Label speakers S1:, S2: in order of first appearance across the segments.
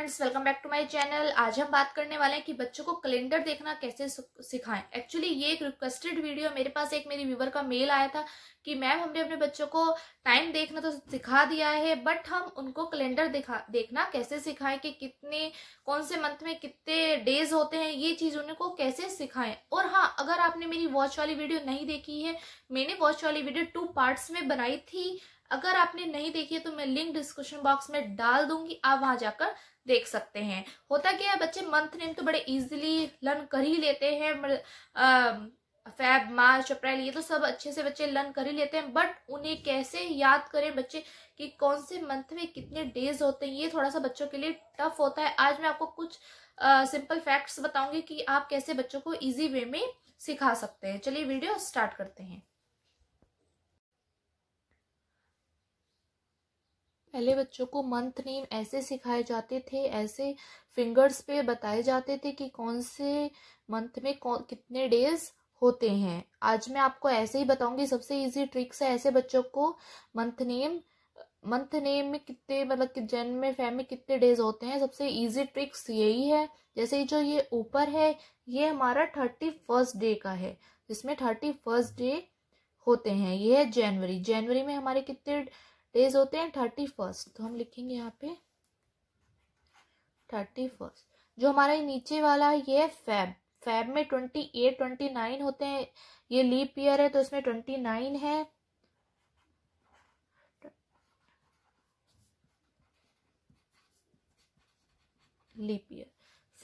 S1: Friends welcome back to my channel आज हम बात करने वाले हैं कि बच्चों को कैलेंडर देखना कैसे सिखाएं एक्चुअली ये एक रिक्वेस्टेड वीडियो मेरे पास एक मेरी व्यूवर का मेल आया था कि मैम हमने अपने बच्चों को टाइम देखना तो सिखा दिया है बट हम उनको कैलेंडर दिखा देखना कैसे सिखाएं कि कितने कौन से मंथ में कितने डेज होते हैं ये चीज़ उनको कैसे सिखाएं और हाँ अगर आपने मेरी वॉच वाली वीडियो नहीं देखी है मैंने वॉच वाली वीडियो टू पार्ट्स में बनाई थी अगर आपने नहीं देखी है तो मैं लिंक डिस्क्रिप्शन बॉक्स में डाल दूंगी आप वहां जाकर देख सकते हैं होता क्या है बच्चे मंथ नेम तो बड़े इजीली लर्न कर ही लेते हैं फैब मार्च अप्रैल ये तो सब अच्छे से बच्चे लर्न कर ही लेते हैं बट उन्हें कैसे याद करें बच्चे कि कौन से मंथ में कितने डेज होते हैं ये थोड़ा सा बच्चों के लिए टफ होता है आज मैं आपको कुछ सिंपल फैक्ट्स बताऊंगी कि आप कैसे बच्चों को इजी वे में सिखा सकते हैं चलिए वीडियो स्टार्ट करते हैं पहले बच्चों को मंथ नेम ऐसे सिखाए जाते थे ऐसे फिंगर्स पे बताए जाते थे कि कौन से मंथ में कौन कितने डेज होते हैं आज मैं आपको ऐसे ही बताऊंगी सबसे इजी ट्रिक्स है ऐसे बच्चों को मंथ नेम मंथ नेम में कितने मतलब कि जन्म में फैम में कितने डेज होते हैं सबसे इजी ट्रिक्स यही है जैसे जो ये ऊपर है ये हमारा थर्टी फर्स्ट डे का है जिसमें थर्टी फर्स्ट डे होते हैं ये है जनवरी जनवरी में हमारे कितने डेज होते हैं थर्टी फर्स्ट तो हम लिखेंगे यहाँ पे थर्टी फर्स्ट जो हमारा ये नीचे वाला ये फैब फैब में ट्वेंटी एट ट्वेंटी नाइन होते हैं ये लीप ईयर है तो इसमें ट्वेंटी नाइन है leap year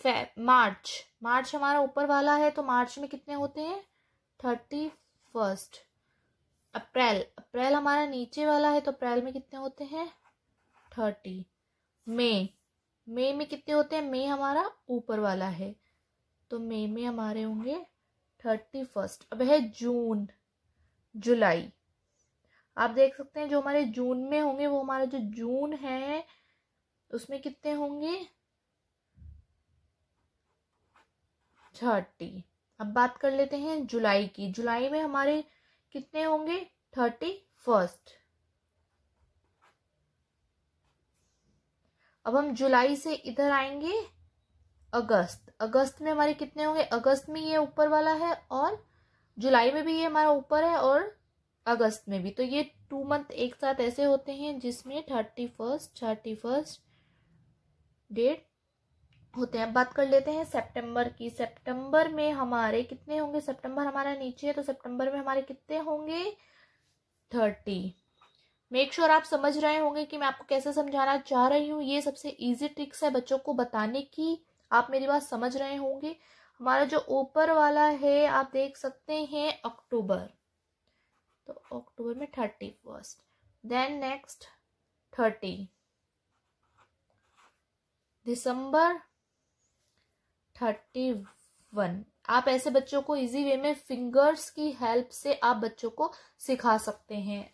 S1: Feb March March हमारा ऊपर वाला है तो मार्च में कितने होते हैं थर्टी फर्स्ट अप्रैल अप्रैल हमारा नीचे वाला है तो अप्रैल में कितने होते हैं थर्टी मई मई में कितने होते हैं मई हमारा ऊपर वाला है तो मई में हमारे होंगे थर्टी फर्स्ट अब है जून जुलाई आप देख सकते हैं जो हमारे जून में होंगे वो हमारा जो जून है उसमें कितने होंगे थर्टी अब बात कर लेते हैं जुलाई की जुलाई में हमारे कितने होंगे थर्टी फर्स्ट अब हम जुलाई से इधर आएंगे अगस्त अगस्त में हमारे कितने होंगे अगस्त में ये ऊपर वाला है और जुलाई में भी ये हमारा ऊपर है और अगस्त में भी तो ये टू मंथ एक साथ ऐसे होते हैं जिसमें thirty first thirty first date होते हैं बात कर लेते हैं सितंबर की सितंबर में हमारे कितने होंगे सितंबर हमारा नीचे है तो सितंबर में हमारे कितने होंगे थर्टी मेक श्योर आप समझ रहे होंगे कि मैं आपको कैसे समझाना चाह रही हूँ ये सबसे इजी ट्रिक्स है बच्चों को बताने की आप मेरी बात समझ रहे होंगे हमारा जो ऊपर वाला है आप देख सकते हैं अक्टूबर तो अक्टूबर में thirty first then next thirty December thirty one आप ऐसे बच्चों को इजी वे में फिंगर्स की हेल्प से आप बच्चों को सिखा सकते हैं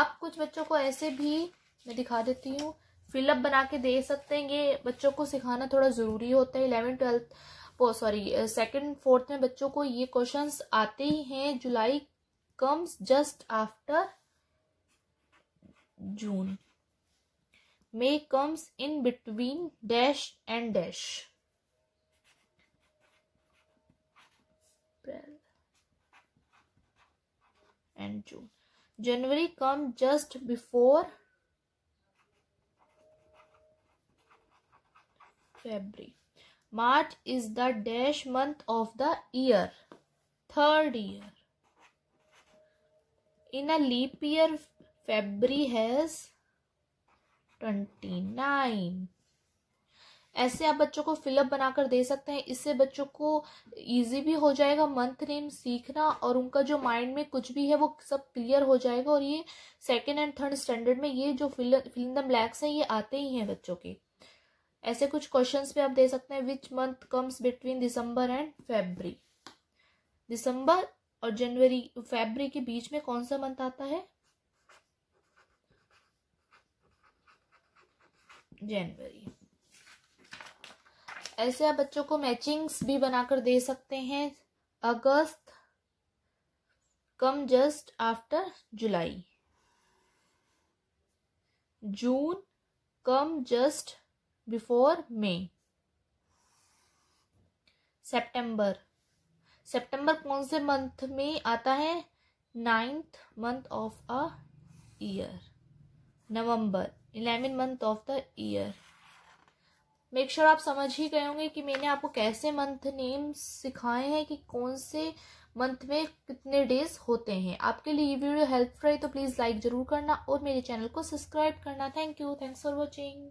S1: आप कुछ बच्चों को ऐसे भी मैं दिखा देती हूँ फिलअप बना के दे सकते हैं ये बच्चों को सिखाना थोड़ा ज़रूरी होता है eleven twelfth sorry second fourth में बच्चों को ये क्वेश्चंस आते ही हैं July comes just after June May comes in between dash and dash June. January come just before February. March is the dash month of the year. Third year. In a leap year, February has 29. ऐसे आप बच्चों को fill up बनाकर दे सकते हैं इससे बच्चों को ईजी भी हो जाएगा मंथ नेम सीखना और उनका जो माइंड में कुछ भी है वो सब क्लियर हो जाएगा और ये सेकेंड एंड थर्ड स्टैंडर्ड में ये जो फिल फिल द ब्लैक्स हैं ये आते ही हैं बच्चों के ऐसे कुछ क्वेश्चंस पे आप दे सकते हैं which month comes between December and February दिसंबर और जनवरी फेबरी के बीच में कौन सा मंथ आता है जनवरी ऐसे आप बच्चों को मैचिंग्स भी बनाकर दे सकते हैं August come just after July June come just before May सितंबर सितंबर कौन से मंथ में आता है ninth month of a year November eleventh month of the year make sure आप समझ ही गए होंगे कि मैंने आपको कैसे मंथ नेम सिखाए हैं कि कौन से मंथ में कितने डेज होते हैं आपके लिए ये वीडियो हेल्पफुल रही तो प्लीज़ लाइक ज़रूर करना और मेरे चैनल को सब्सक्राइब करना thank you thanks for watching